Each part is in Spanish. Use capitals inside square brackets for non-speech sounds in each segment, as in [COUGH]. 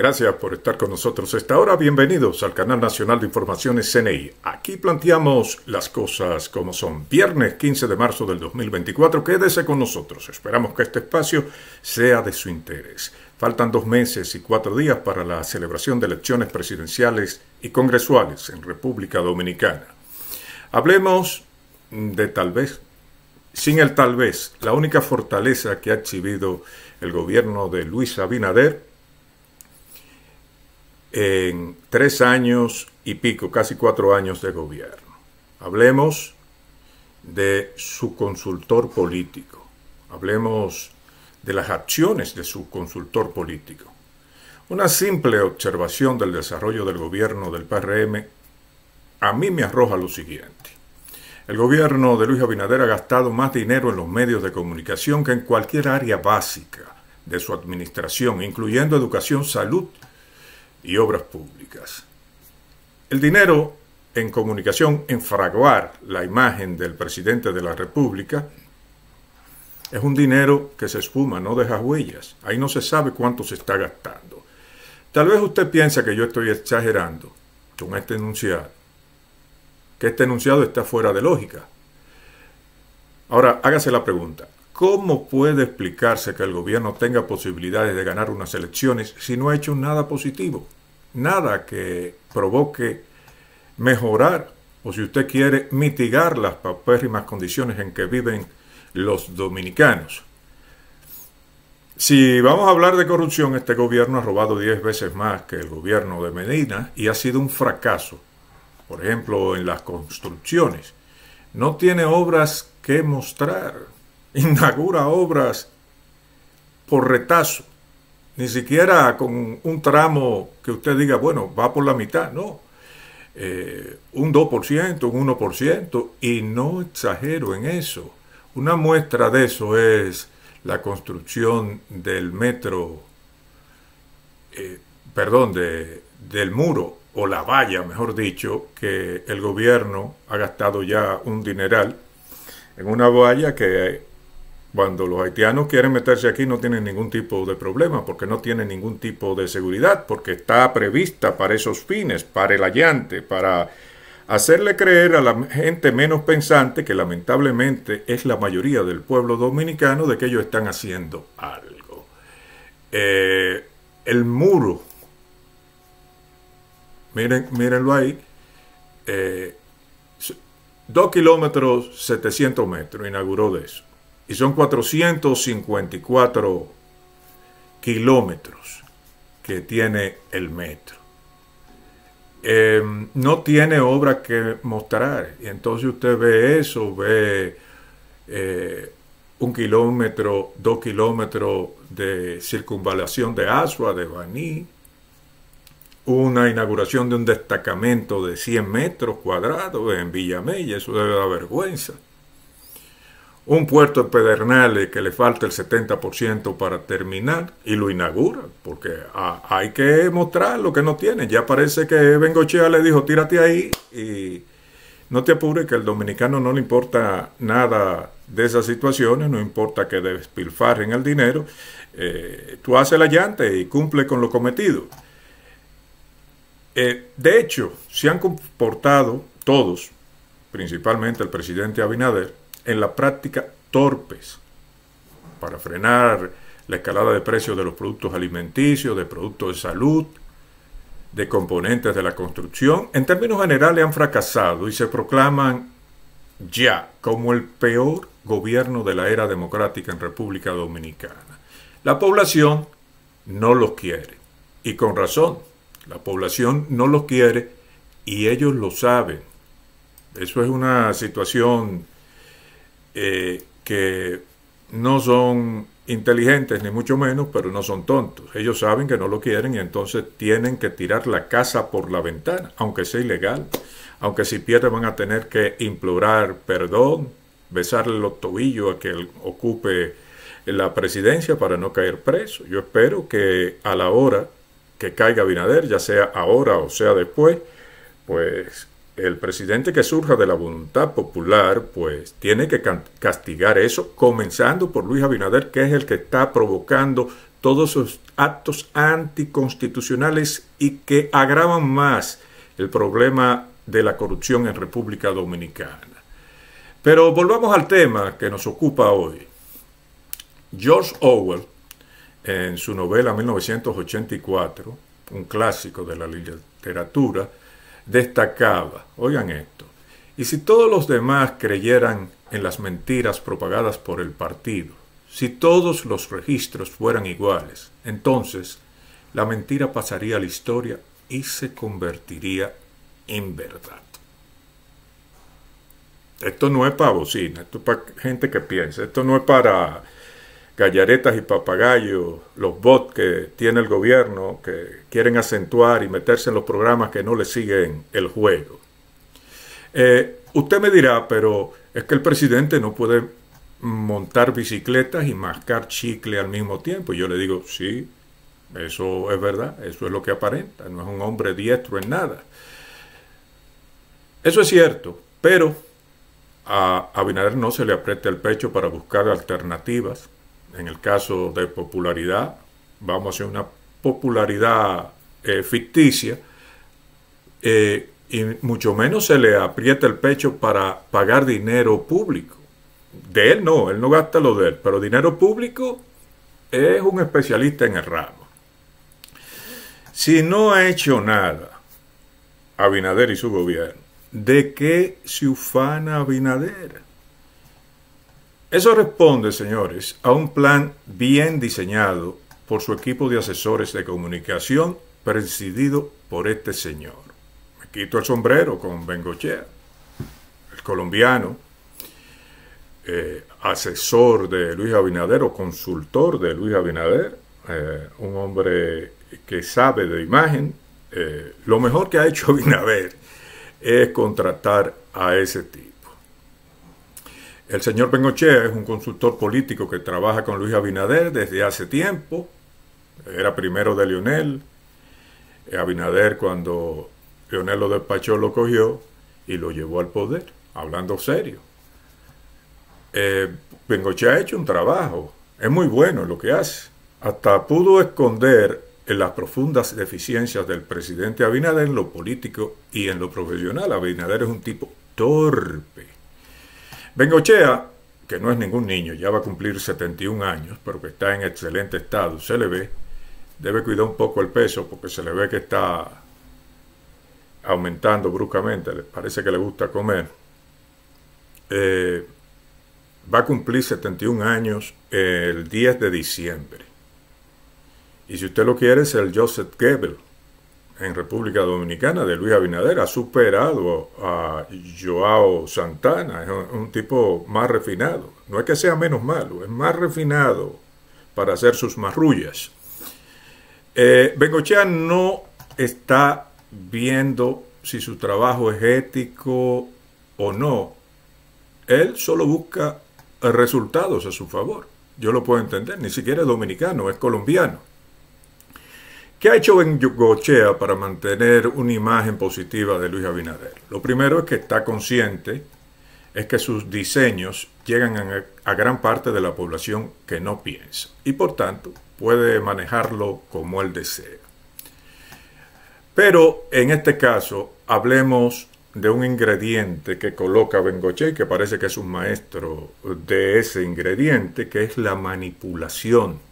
Gracias por estar con nosotros esta hora. Bienvenidos al Canal Nacional de Informaciones CNI. Aquí planteamos las cosas como son. Viernes 15 de marzo del 2024. Quédese con nosotros. Esperamos que este espacio sea de su interés. Faltan dos meses y cuatro días para la celebración de elecciones presidenciales y congresuales en República Dominicana. Hablemos de tal vez, sin el tal vez, la única fortaleza que ha exhibido el gobierno de Luis Abinader en tres años y pico, casi cuatro años de gobierno. Hablemos de su consultor político, hablemos de las acciones de su consultor político. Una simple observación del desarrollo del gobierno del PRM a mí me arroja lo siguiente. El gobierno de Luis Abinader ha gastado más dinero en los medios de comunicación que en cualquier área básica de su administración, incluyendo educación, salud y obras públicas. El dinero en comunicación, en fraguar la imagen del presidente de la República, es un dinero que se espuma, no deja huellas. Ahí no se sabe cuánto se está gastando. Tal vez usted piensa que yo estoy exagerando con este enunciado, que este enunciado está fuera de lógica. Ahora, hágase la pregunta, ¿Cómo puede explicarse que el gobierno tenga posibilidades de ganar unas elecciones si no ha hecho nada positivo? Nada que provoque mejorar o si usted quiere mitigar las papérrimas condiciones en que viven los dominicanos. Si vamos a hablar de corrupción, este gobierno ha robado 10 veces más que el gobierno de Medina y ha sido un fracaso. Por ejemplo, en las construcciones. No tiene obras que mostrar [LAUGHS] inaugura obras por retazo, ni siquiera con un tramo que usted diga, bueno, va por la mitad, no. Eh, un 2%, un 1%, y no exagero en eso. Una muestra de eso es la construcción del metro, eh, perdón, del muro o la valla, mejor dicho, que el gobierno ha gastado ya un dineral en una valla que cuando los haitianos quieren meterse aquí no tienen ningún tipo de problema porque no tienen ningún tipo de seguridad, porque está prevista para esos fines, para el allante, para hacerle creer a la gente menos pensante, que lamentablemente es la mayoría del pueblo dominicano, de que ellos están haciendo algo. Eh, el muro, miren, mírenlo ahí, eh, 2 kilómetros 700 metros, inauguró de eso y son 454 kilómetros que tiene el metro. Em, no tiene obra que mostrar. Y entonces usted ve eso, ve eh, un kilómetro, dos kilómetros de circunvalación de Asua, de Baní, una inauguración de un destacamento de 100 metros cuadrados en Villamella, eso debe dar vergüenza un puerto de Pedernales que le falta el 70% para terminar y lo inaugura, porque ah, hay que mostrar lo que no tiene. Ya parece que Bengochea le dijo, tírate ahí y no te apures, que al dominicano no le importa nada de esas situaciones, no importa que despilfarren el dinero, eh, tú haces la llanta y cumple con lo cometido. Eh, de hecho, se han comportado todos, principalmente el presidente Abinader, en la práctica torpes para frenar la escalada de precios de los productos alimenticios, de productos de salud, de componentes de la construcción, en términos generales han fracasado y se proclaman ya como el peor gobierno de la era democrática en República Dominicana. La población no los quiere, y con razón, la población no los quiere y ellos lo saben. Eso es una situación eh, que no son inteligentes, ni mucho menos, pero no son tontos. Ellos saben que no lo quieren y entonces tienen que tirar la casa por la ventana, aunque sea ilegal, aunque si pierden van a tener que implorar perdón, besarle los tobillos a que él ocupe la presidencia para no caer preso. Yo espero que a la hora que caiga Binader, ya sea ahora o sea después, pues el presidente que surja de la voluntad popular, pues tiene que castigar eso, comenzando por Luis Abinader, que es el que está provocando todos esos actos anticonstitucionales y que agravan más el problema de la corrupción en República Dominicana. Pero volvamos al tema que nos ocupa hoy. George Orwell, en su novela 1984, un clásico de la literatura, destacaba, oigan esto, y si todos los demás creyeran en las mentiras propagadas por el partido, si todos los registros fueran iguales, entonces la mentira pasaría a la historia y se convertiría en verdad. Esto no es para bocina, esto es para gente que piensa, esto no es para gallaretas y papagayos, los bots que tiene el gobierno, que quieren acentuar y meterse en los programas que no le siguen el juego. Eh, usted me dirá, pero es que el presidente no puede montar bicicletas y mascar chicle al mismo tiempo. Y yo le digo, sí, eso es verdad, eso es lo que aparenta, no es un hombre diestro en nada. Eso es cierto, pero a Abinader no se le aprieta el pecho para buscar alternativas en el caso de popularidad, vamos a hacer una popularidad eh, ficticia, eh, y mucho menos se le aprieta el pecho para pagar dinero público. De él no, él no gasta lo de él, pero dinero público es un especialista en el ramo. Si no ha hecho nada, Abinader y su gobierno, ¿de qué se ufana Abinader? Eso responde, señores, a un plan bien diseñado por su equipo de asesores de comunicación presidido por este señor. Me quito el sombrero con Bengochea, el colombiano, eh, asesor de Luis Abinader o consultor de Luis Abinader, eh, un hombre que sabe de imagen. Eh, lo mejor que ha hecho [LAUGHS] Abinader es contratar a ese tipo. El señor Bengochea es un consultor político que trabaja con Luis Abinader desde hace tiempo. Era primero de Lionel. Abinader cuando Lionel lo despachó lo cogió y lo llevó al poder, hablando serio. Eh, ha hecho un trabajo, es muy bueno lo que hace. Hasta pudo esconder en las profundas deficiencias del presidente Abinader en lo político y en lo profesional. Abinader es un tipo torpe Bengochea, que no es ningún niño, ya va a cumplir 71 años, pero que está en excelente estado, se le ve, debe cuidar un poco el peso porque se le ve que está aumentando bruscamente, parece que le gusta comer. Eh, va a cumplir 71 años el 10 de diciembre. Y si usted lo quiere, es el Joseph Goebbels en República Dominicana de Luis Abinader ha superado a Joao Santana, es un, tipo más refinado. No es que sea menos malo, es más refinado para hacer sus marrullas. Eh, Bengochea no está viendo si su trabajo es ético o no. Él solo busca resultados a su favor. Yo lo puedo entender, ni siquiera es dominicano, es colombiano. ¿Qué ha hecho Bengochea para mantener una imagen positiva de Luis Abinader? Lo primero es que está consciente, es que sus diseños llegan a, gran parte de la población que no piensa y por tanto puede manejarlo como él desea. Pero en este caso hablemos de un ingrediente que coloca Bengoche, que parece que es un maestro de ese ingrediente, que es la manipulación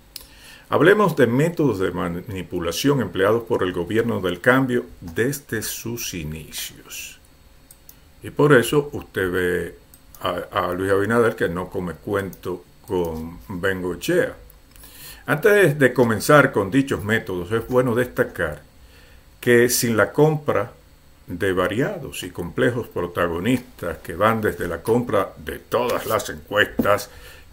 Hablemos de métodos de manipulación empleados por el gobierno del cambio desde sus inicios. Y por eso usted ve a, Luis Abinader que no come cuento con Bengochea. Antes de comenzar con dichos métodos, es bueno destacar que sin la compra de variados y complejos protagonistas que van desde la compra de todas las encuestas,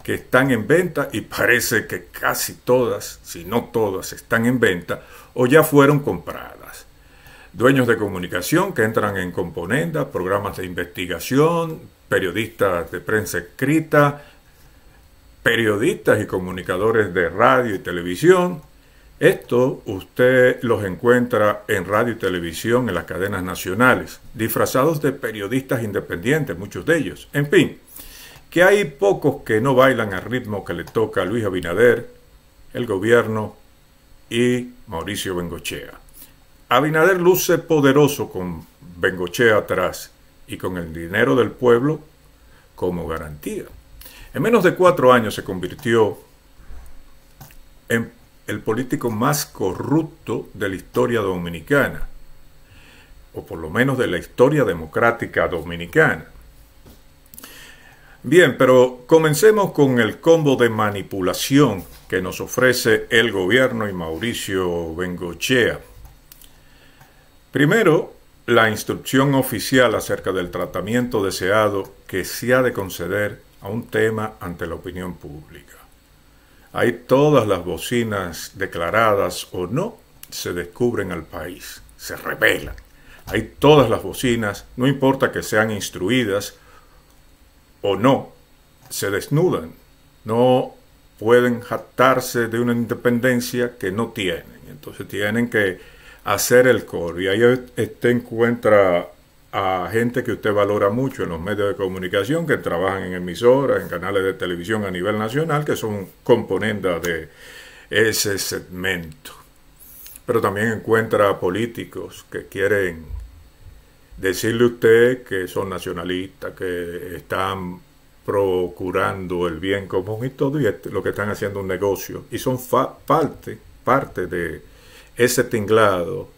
que están en venta y parece que casi todas, si no todas, están en venta o ya fueron compradas. Dueños de comunicación que entran en componenda, programas de investigación, periodistas de prensa escrita, periodistas y comunicadores de radio y televisión. Esto usted los encuentra en radio y televisión en las cadenas nacionales, disfrazados de periodistas independientes, muchos de ellos. En fin, que hay pocos que no bailan al ritmo que le toca a Luis Abinader, el gobierno y Mauricio Bengochea. Abinader luce poderoso con Bengochea atrás y con el dinero del pueblo como garantía. En menos de cuatro años se convirtió en el político más corrupto de la historia dominicana, o por lo menos de la historia democrática dominicana. Bien, pero comencemos con el combo de manipulación que nos ofrece el gobierno y Mauricio Bengochea. Primero, la instrucción oficial acerca del tratamiento deseado que se ha de conceder a un tema ante la opinión pública. Hay todas las bocinas declaradas o no se descubren al país, se revelan. Hay todas las bocinas, no importa que sean instruidas o no, se desnudan, no pueden jactarse de una independencia que no tienen. Entonces tienen que hacer el coro. Y ahí usted encuentra a gente que usted valora mucho en los medios de comunicación, que trabajan en emisoras, en canales de televisión a nivel nacional, que son componentes de ese segmento. Pero también encuentra a políticos que quieren decirle usted que son nacionalistas, que están procurando el bien común y todo, y lo que están haciendo un negocio. Y son parte, parte de ese tinglado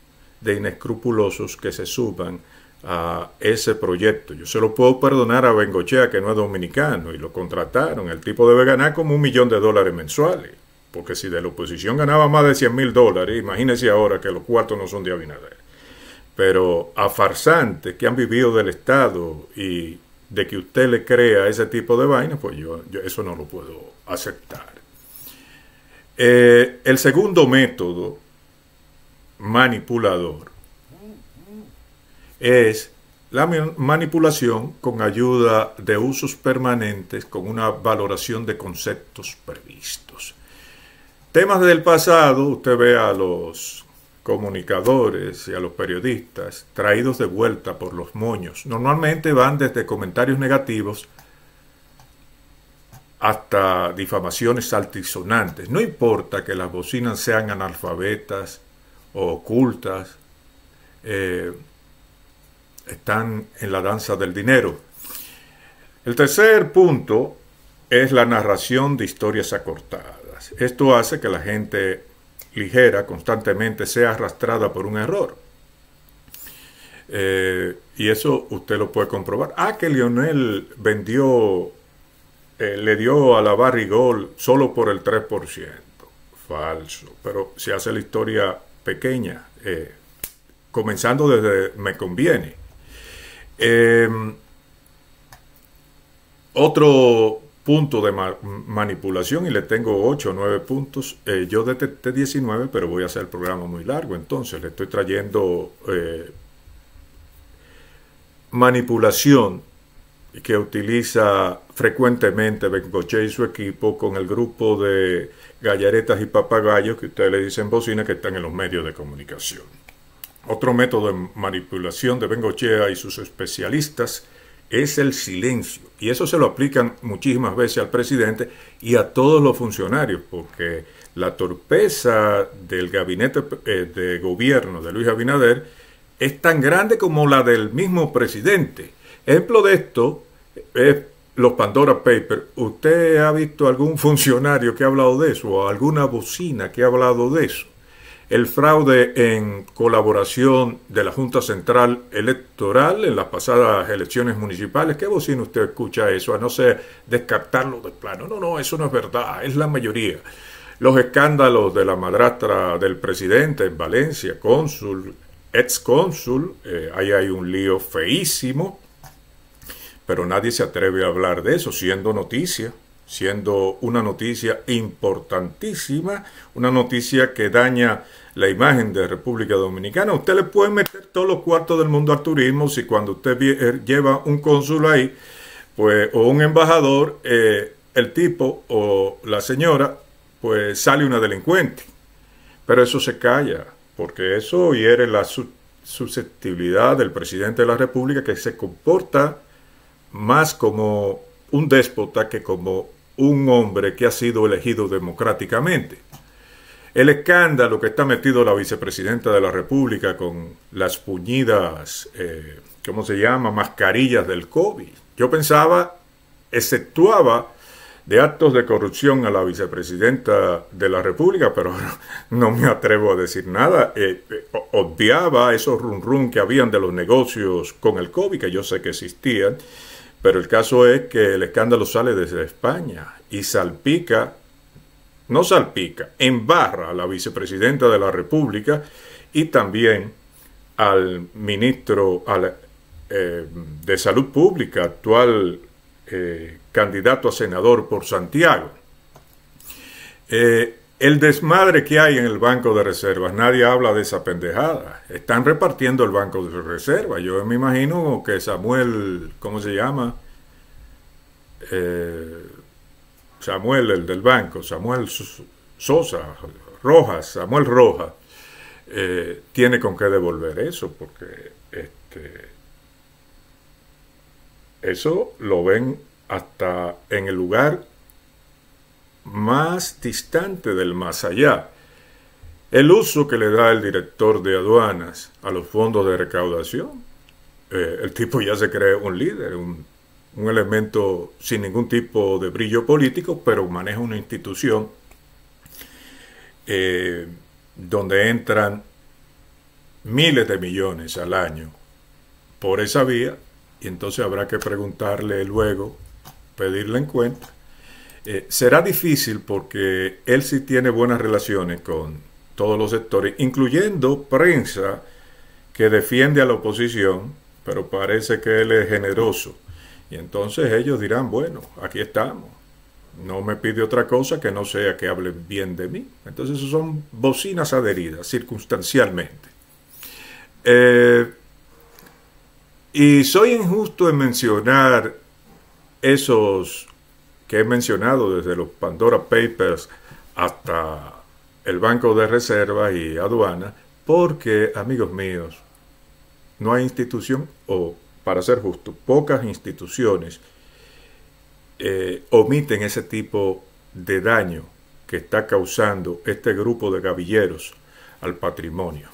de inescrupulosos que se suban a ese proyecto. Yo se lo puedo perdonar a Bengochea, que no es dominicano, y lo contrataron. El tipo debe ganar como un millón de dólares mensuales, porque si de la oposición ganaba más de 100 mil dólares, imagínense ahora que los cuartos no son de Abinader pero a farsantes que han vivido del Estado y de que usted le crea ese tipo de vainas, pues yo, eso no lo puedo aceptar. Eh, el segundo método manipulador es la manipulación con ayuda de usos permanentes con una valoración de conceptos previstos. Temas del pasado, usted ve a los comunicadores y a los periodistas, traídos de vuelta por los moños. Normalmente van desde comentarios negativos hasta difamaciones altisonantes. No importa que las bocinas sean analfabetas o ocultas, eh, están en la danza del dinero. El tercer punto es la narración de historias acortadas. Esto hace que la gente ligera constantemente sea arrastrada por un error. Eh, y eso usted lo puede comprobar. Ah, que Lionel vendió, eh, le dio a la Barrigol solo por el 3%. Falso. Pero se hace la historia pequeña, eh, comenzando desde me conviene. otro ...punto de manipulación y le tengo 8 o 9 puntos. Eh, yo detecté 19, pero voy a hacer el programa muy largo, entonces le estoy trayendo eh, manipulación que utiliza frecuentemente Bengoche y su equipo con el grupo de gallaretas y papagayos que ustedes le dicen bocina que están en los medios de comunicación. Otro método de manipulación de Bengochea y sus especialistas es el silencio. Y eso se lo aplican muchísimas veces al presidente y a todos los funcionarios, porque la torpeza del gabinete eh, de gobierno de Luis Abinader es tan grande como la del mismo presidente. Ejemplo de esto es los Pandora Papers. ¿Usted ha visto algún funcionario que ha hablado de eso o alguna bocina que ha hablado de eso? el fraude en colaboración de la Junta Central Electoral en las pasadas elecciones municipales. ¿Qué bocina usted escucha eso? A no ser descartarlo del plano. No, no, eso no es verdad, es la mayoría. Los escándalos de la madrastra del presidente en Valencia, cónsul, ex cónsul, eh, ahí hay un lío feísimo, pero nadie se atreve a hablar de eso, siendo noticia siendo una noticia importantísima, una noticia que daña la imagen de República Dominicana. Usted le puede meter todos los cuartos del mundo al turismo si cuando usted eh, lleva un cónsul ahí pues, o un embajador, eh, el tipo o la señora, pues sale una delincuente. Pero eso se calla, porque eso hiere la susceptibilidad del presidente de la República que se comporta más como un déspota que como un hombre que ha sido elegido democráticamente. El escándalo que está metido la vicepresidenta de la República con las puñidas, eh, ¿cómo se llama?, mascarillas del COVID. Yo pensaba, exceptuaba de actos de corrupción a la vicepresidenta de la República, pero [LAUGHS] no me atrevo a decir nada. Eh, eh, Obviaba esos run run que habían de los negocios con el COVID, que yo sé que existían. Pero el caso es que el escándalo sale desde España y salpica, no salpica, embarra a la vicepresidenta de la República y también al ministro eh, de Salud Pública, actual eh, candidato a senador por Santiago. Eh, el desmadre que hay en el banco de reservas, nadie habla de esa pendejada. Están repartiendo el banco de reservas. Yo me imagino que Samuel, ¿cómo se llama? Eh, Samuel, el del banco, Samuel Sosa, Rojas, Samuel Rojas, eh, tiene con qué devolver eso, porque este, eso lo ven hasta en el lugar más distante del más allá. El uso que le da el director de aduanas a los fondos de recaudación, eh, el tipo ya se cree un líder, un, elemento sin ningún tipo de brillo político, pero maneja una institución eh, donde entran miles de millones al año por esa vía, y entonces habrá que preguntarle luego, pedirle en cuenta eh, será difícil porque él sí tiene buenas relaciones con todos los sectores, incluyendo prensa que defiende a la oposición, pero parece que él es generoso. Y entonces ellos dirán, bueno, aquí estamos. No me pide otra cosa que no sea que hable bien de mí. Entonces son bocinas adheridas circunstancialmente. Eh, y soy injusto en mencionar esos que he mencionado, desde los Pandora Papers hasta el Banco de Reservas y Aduana, porque, amigos míos, no hay institución, o para ser justo, pocas instituciones eh, omiten ese tipo de daño que está causando este grupo de gavilleros al patrimonio.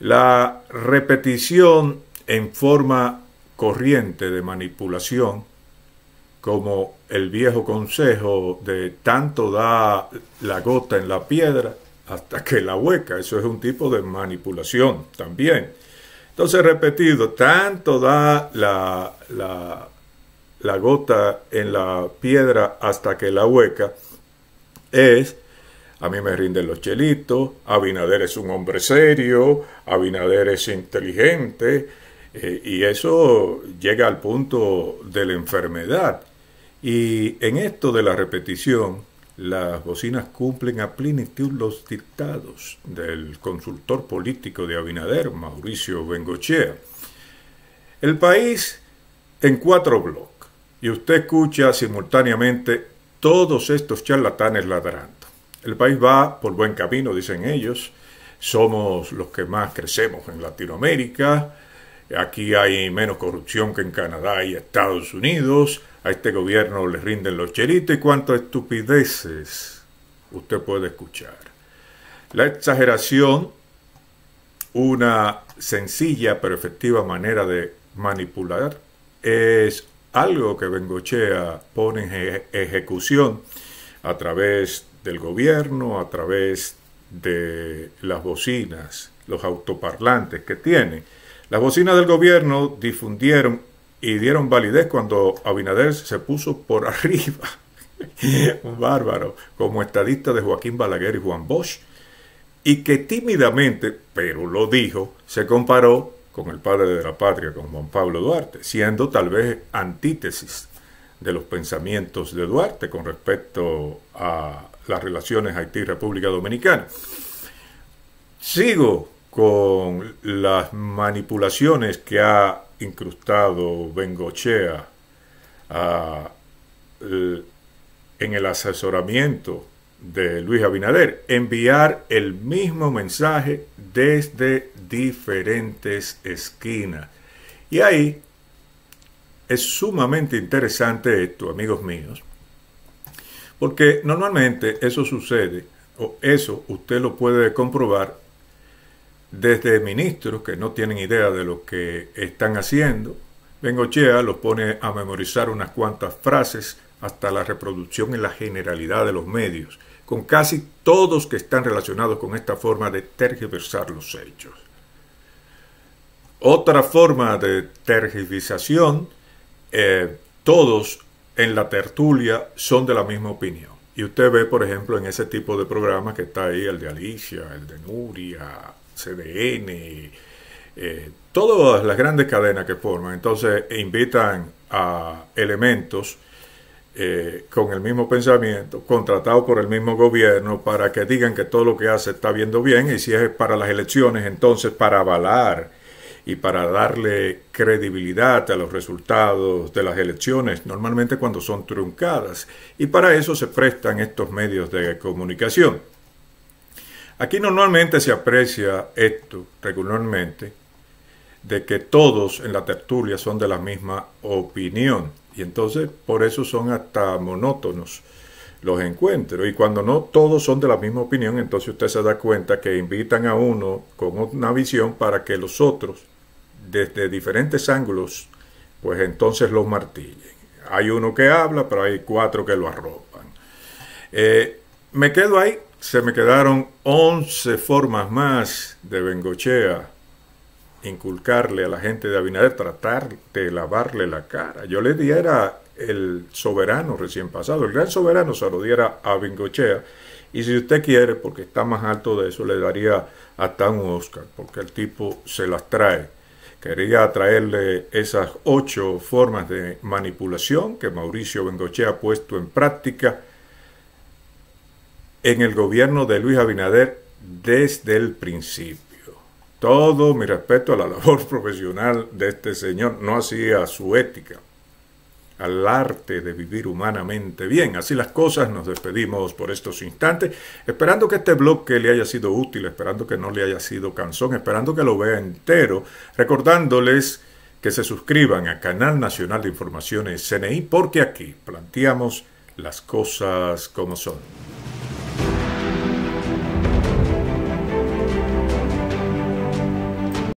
La repetición en forma corriente de manipulación como el viejo consejo de tanto da la gota en la piedra hasta que la hueca. Eso es un tipo de manipulación también. Entonces, repetido, tanto da la, la, gota en la piedra hasta que la hueca es... A mí me rinden los chelitos, Abinader es un hombre serio, Abinader es inteligente, eh, y eso llega al punto de la enfermedad. Y en esto de la repetición, las bocinas cumplen a plenitud los dictados del consultor político de Abinader, Mauricio Bengochea. El país en cuatro bloques. Y usted escucha simultáneamente todos estos charlatanes ladrando. El país va por buen camino, dicen ellos. Somos los que más crecemos en Latinoamérica. Aquí hay menos corrupción que en Canadá y Estados Unidos a este gobierno le rinden los chelitos y cuántas estupideces usted puede escuchar. La exageración, una sencilla pero efectiva manera de manipular, es algo que Bengochea pone en ejecución a través del gobierno, a través de las bocinas, los autoparlantes que tiene. Las bocinas del gobierno difundieron y dieron validez cuando Abinader se puso por [LAUGHS] arriba. Un bárbaro, como estadista de Joaquín Balaguer y Juan Bosch, y que tímidamente, pero lo dijo, se comparó con el padre de la patria, con Juan Pablo Duarte, siendo tal vez antítesis de los pensamientos de Duarte con respecto a las relaciones Haití-República Dominicana. Sigo con las manipulaciones que ha incrustado Bengochea eh, en el asesoramiento de Luis Abinader, enviar el mismo mensaje desde diferentes esquinas. Y ahí es sumamente interesante esto, amigos míos, porque normalmente eso sucede, o eso usted lo puede comprobar desde ministros que no tienen idea de lo que están haciendo. Bengochea los pone a memorizar unas cuantas frases hasta la reproducción en la generalidad de los medios, con casi todos que están relacionados con esta forma de tergiversar los hechos. Otra forma de tergiversación, eh, todos en la tertulia son de la misma opinión. Y usted ve, por ejemplo, en ese tipo de programas que está ahí, el de Alicia, el de Nuria, CDN, eh, todas las grandes cadenas que forman. Entonces e invitan a elementos eh, con el mismo pensamiento, contratados por el mismo gobierno, para que digan que todo lo que hace está viendo bien y si es para las elecciones, entonces para avalar y para darle credibilidad a los resultados de las elecciones, normalmente cuando son truncadas. Y para eso se prestan estos medios de comunicación. Aquí normalmente se aprecia esto, regularmente, de que todos en la tertulia son de la misma opinión. Y entonces por eso son hasta monótonos los encuentros. Y cuando no todos son de la misma opinión, entonces usted se da cuenta que invitan a uno con una visión para que los otros, desde diferentes ángulos, pues entonces los martillen. Hay uno que habla, pero hay cuatro que lo arropan. Eh, me quedo ahí se me quedaron 11 formas más de Bengochea inculcarle a la gente de Abinader, tratar de lavarle la cara. Yo le diera el soberano recién pasado, el gran soberano se lo diera a Bengochea, y si usted quiere, porque está más alto de eso, le daría a tan Oscar, porque el tipo se las trae. Quería traerle esas ocho formas de manipulación que Mauricio Bengochea ha puesto en práctica en el gobierno de Luis Abinader desde el principio. Todo mi respeto a la labor [LAUGHS] profesional de este señor, no así a su ética, al arte de vivir humanamente bien. Así las cosas, nos despedimos por estos instantes, esperando que este bloque le haya sido útil, esperando que no le haya sido cansón, esperando que lo vea entero, recordándoles que se suscriban a Canal Nacional de Informaciones CNI, porque aquí planteamos las cosas como son.